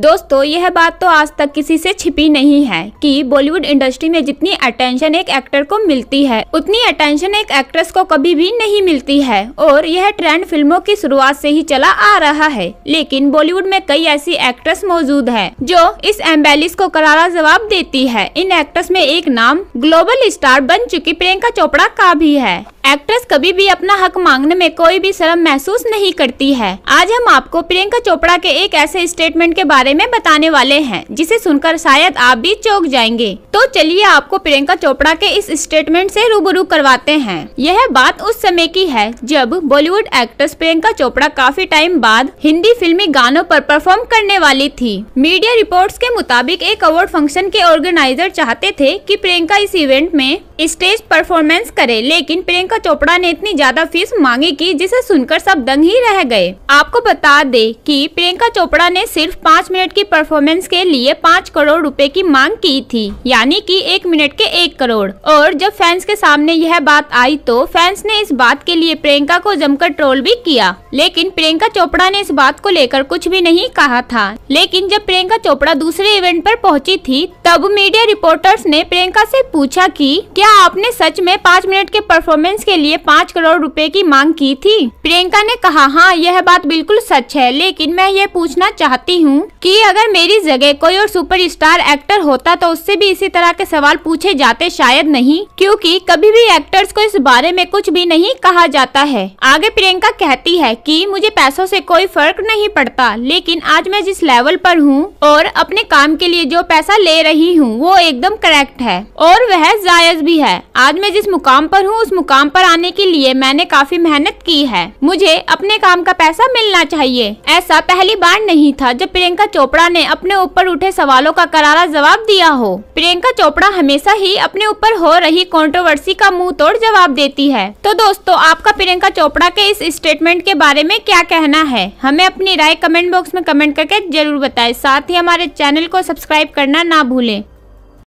दोस्तों यह बात तो आज तक किसी से छिपी नहीं है कि बॉलीवुड इंडस्ट्री में जितनी अटेंशन एक एक्टर को मिलती है उतनी अटेंशन एक एक्ट्रेस को कभी भी नहीं मिलती है और यह ट्रेंड फिल्मों की शुरुआत से ही चला आ रहा है लेकिन बॉलीवुड में कई ऐसी एक्ट्रेस मौजूद है जो इस एम्बेलिस को करारा जवाब देती है इन एक्ट्रेस में एक नाम ग्लोबल स्टार बन चुकी प्रियंका चोपड़ा का भी है एक्ट्रेस कभी भी अपना हक मांगने में कोई भी शर्म महसूस नहीं करती है आज हम आपको प्रियंका चोपड़ा के एक ऐसे स्टेटमेंट के बारे में बताने वाले हैं जिसे सुनकर शायद आप भी चौक जाएंगे तो चलिए आपको प्रियंका चोपड़ा के इस स्टेटमेंट से रूबरू करवाते हैं यह बात उस समय की है जब बॉलीवुड एक्ट्रेस प्रियंका चोपड़ा काफी टाइम बाद हिंदी फिल्मी गानों पर परफॉर्म करने वाली थी मीडिया रिपोर्ट के मुताबिक एक अवार्ड फंक्शन के ऑर्गेनाइजर चाहते थे की प्रियंका इस इवेंट में स्टेज परफॉर्मेंस करे लेकिन प्रियंका प्रियंका चोपड़ा ने इतनी ज्यादा फीस मांगी की जिसे सुनकर सब दंग ही रह गए आपको बता दे कि प्रियंका चोपड़ा ने सिर्फ पाँच मिनट की परफॉर्मेंस के लिए पाँच करोड़ रुपए की मांग की थी यानी कि एक मिनट के एक करोड़ और जब फैंस के सामने यह बात आई तो फैंस ने इस बात के लिए प्रियंका को जमकर ट्रोल भी किया लेकिन प्रियंका चोपड़ा ने इस बात को लेकर कुछ भी नहीं कहा था लेकिन जब प्रियंका चोपड़ा दूसरे इवेंट पर पहुंची थी तब मीडिया रिपोर्टर्स ने प्रियंका से पूछा कि क्या आपने सच में पाँच मिनट के परफॉर्मेंस के लिए पाँच करोड़ रुपए की मांग की थी प्रियंका ने कहा हाँ यह बात बिल्कुल सच है लेकिन मैं ये पूछना चाहती हूँ कि अगर मेरी जगह कोई और सुपरस्टार एक्टर होता तो उससे भी इसी तरह के सवाल पूछे जाते शायद नहीं क्योंकि कभी भी एक्टर्स को इस बारे में कुछ भी नहीं कहा जाता है आगे प्रियंका कहती है कि मुझे पैसों से कोई फर्क नहीं पड़ता लेकिन आज मैं जिस लेवल पर हूँ और अपने काम के लिए जो पैसा ले रही हूँ वो एकदम करेक्ट है और वह जायज भी है आज मैं जिस मुकाम पर हूँ उस मुकाम आरोप पर आने के लिए मैंने काफी मेहनत की है मुझे अपने काम का पैसा मिलना चाहिए ऐसा पहली बार नहीं था जब प्रियंका चोपड़ा ने अपने ऊपर उठे सवालों का करारा जवाब दिया हो प्रियंका चोपड़ा हमेशा ही अपने ऊपर हो रही कॉन्ट्रोवर्सी का मुँह तोड़ जवाब देती है तो दोस्तों आपका प्रियंका चोपड़ा के इस स्टेटमेंट के बारे में क्या कहना है हमें अपनी राय कमेंट बॉक्स में कमेंट करके जरूर बताए साथ ही हमारे चैनल को सब्सक्राइब करना ना भूलें